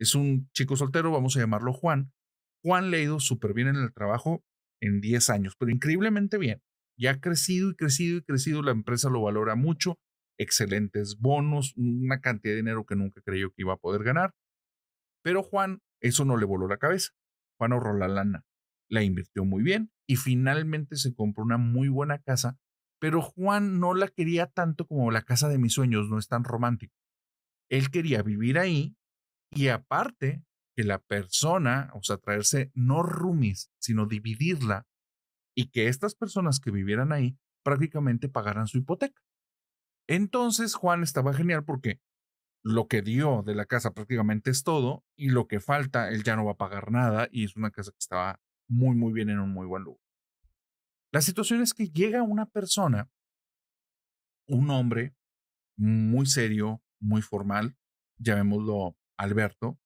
Es un chico soltero, vamos a llamarlo Juan. Juan le ha súper bien en el trabajo en 10 años, pero increíblemente bien. Ya ha crecido y crecido y crecido, la empresa lo valora mucho, excelentes bonos, una cantidad de dinero que nunca creyó que iba a poder ganar. Pero Juan, eso no le voló la cabeza. Juan ahorró la lana, la invirtió muy bien y finalmente se compró una muy buena casa, pero Juan no la quería tanto como la casa de mis sueños, no es tan romántico. Él quería vivir ahí y aparte, que la persona, o sea, traerse no rumis sino dividirla y que estas personas que vivieran ahí prácticamente pagaran su hipoteca. Entonces Juan estaba genial porque lo que dio de la casa prácticamente es todo y lo que falta él ya no va a pagar nada y es una casa que estaba muy muy bien en un muy buen lugar. La situación es que llega una persona, un hombre muy serio, muy formal, llamémoslo Alberto